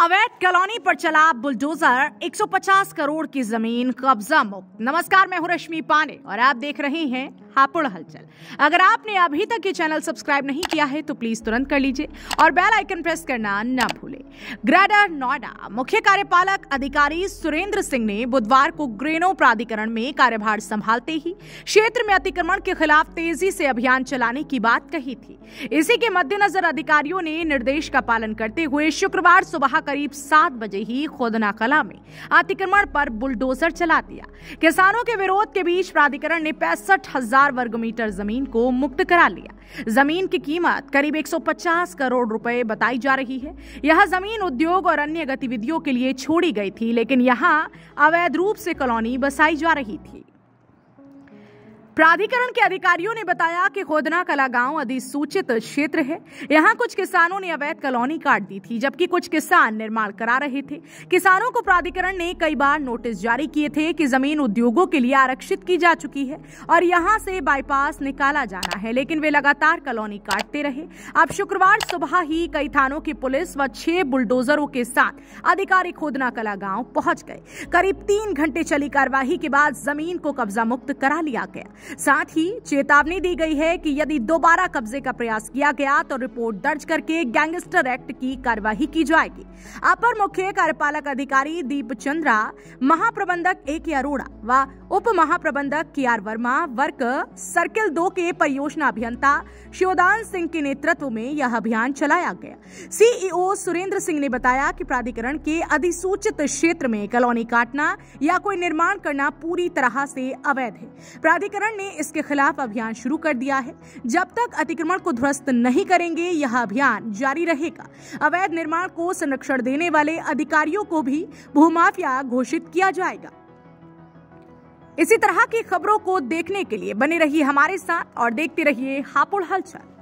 अवैध कॉलोनी पर चला बुलडोजर 150 करोड़ की जमीन कब्जा मुक्त नमस्कार मैं हूं रश्मि पांडे और आप देख रहे हैं हापुड़ हलचल अगर आपने अभी तक ये चैनल सब्सक्राइब नहीं किया है तो प्लीज तुरंत कर लीजिए और बेल आइकन प्रेस करना न भूले ग्रेटर नोएडा मुख्य कार्यपालक अधिकारी सुरेंद्र सिंह ने बुधवार को ग्रेनो प्राधिकरण में कार्यभार संभालते ही क्षेत्र में अतिक्रमण के खिलाफ तेजी से अभियान चलाने की बात कही थी इसी के मद्देनजर अधिकारियों ने निर्देश का पालन करते हुए शुक्रवार सुबह करीब सात बजे ही खोदना कला में अतिक्रमण पर बुलडोजर चला दिया किसानों के विरोध के बीच प्राधिकरण ने पैंसठ हजार वर्ग मीटर जमीन को मुक्त करा लिया जमीन की कीमत करीब 150 करोड़ रुपए बताई जा रही है यह जमीन उद्योग और अन्य गतिविधियों के लिए छोड़ी गई थी लेकिन यहाँ अवैध रूप से कॉलोनी बसाई जा रही थी प्राधिकरण के अधिकारियों ने बताया कि खोदना कला गांव अधिसूचित क्षेत्र है यहां कुछ किसानों ने अवैध कॉलोनी काट दी थी जबकि कुछ किसान निर्माण करा रहे थे किसानों को प्राधिकरण ने कई बार नोटिस जारी किए थे कि जमीन उद्योगों के लिए आरक्षित की जा चुकी है और यहाँ से बाईपास निकाला जाना है लेकिन वे लगातार कॉलोनी काटते रहे अब शुक्रवार सुबह ही कई थानों की पुलिस व छह बुलडोजरों के साथ अधिकारी खोदना कला गांव पहुंच गए करीब तीन घंटे चली कार्यवाही के बाद जमीन को कब्जा मुक्त करा लिया गया साथ ही चेतावनी दी गई है कि यदि दोबारा कब्जे का प्रयास किया गया तो रिपोर्ट दर्ज करके गैंगस्टर एक्ट की कार्यवाही की जाएगी अपर मुख्य कार्यपालक अधिकारी दीप चंद्रा महाप्रबंधक ए के अरोड़ा व उप महाप्रबंधक के आर वर्मा वर्क सर्किल दो के परियोजना अभियंता शिवदान सिंह के नेतृत्व में यह अभियान चलाया गया सीईओ सुरेंद्र सिंह ने बताया कि प्राधिकरण के अधिसूचित क्षेत्र में कॉलोनी काटना या कोई निर्माण करना पूरी तरह से अवैध है प्राधिकरण ने इसके खिलाफ अभियान शुरू कर दिया है जब तक अतिक्रमण को ध्वस्त नहीं करेंगे यह अभियान जारी रहेगा अवैध निर्माण को संरक्षण देने वाले अधिकारियों को भी भूमाफिया घोषित किया जाएगा इसी तरह की खबरों को देखने के लिए बने रहिए हमारे साथ और देखते रहिए हापुड़ हलचल